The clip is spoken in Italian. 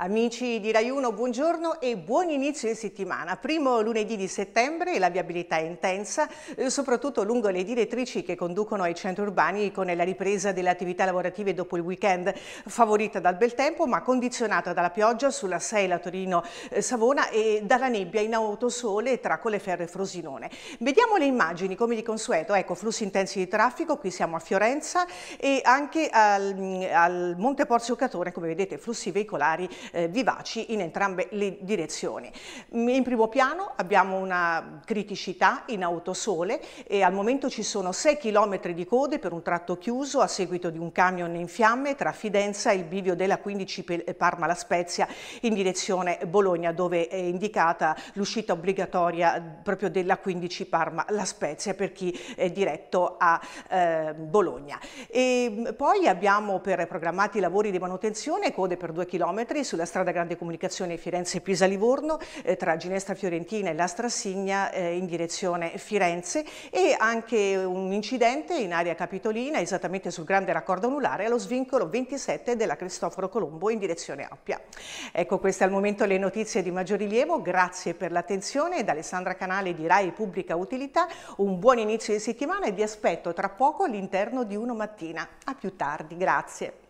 Amici di Rai 1, buongiorno e buon inizio di settimana. Primo lunedì di settembre la viabilità è intensa, eh, soprattutto lungo le direttrici che conducono ai centri urbani con la ripresa delle attività lavorative dopo il weekend, favorita dal bel tempo ma condizionata dalla pioggia sulla 6 Torino-Savona eh, e dalla nebbia in autosole tra Colleferro e Frosinone. Vediamo le immagini come di consueto, ecco flussi intensi di traffico, qui siamo a Fiorenza e anche al, mm, al Monte Porzio Catone, come vedete flussi veicolari eh, vivaci in entrambe le direzioni. Mm, in primo piano abbiamo una criticità in autosole e al momento ci sono 6 km di code per un tratto chiuso a seguito di un camion in fiamme tra Fidenza e il bivio della 15 eh, Parma La Spezia in direzione Bologna dove è indicata l'uscita obbligatoria eh, proprio della 15 Parma La Spezia per chi è diretto a eh, Bologna. E ehm, poi abbiamo per programmati i lavori di manutenzione code per 2 km sul sulla strada Grande Comunicazione Firenze-Pisa-Livorno, eh, tra Ginestra Fiorentina e Lastra Signa eh, in direzione Firenze e anche un incidente in area capitolina, esattamente sul grande raccordo anulare, allo svincolo 27 della Cristoforo Colombo in direzione Appia. Ecco, queste al momento le notizie di maggior rilievo, grazie per l'attenzione da Alessandra Canale di Rai Pubblica Utilità, un buon inizio di settimana e vi aspetto tra poco all'interno di Uno Mattina. A più tardi, grazie.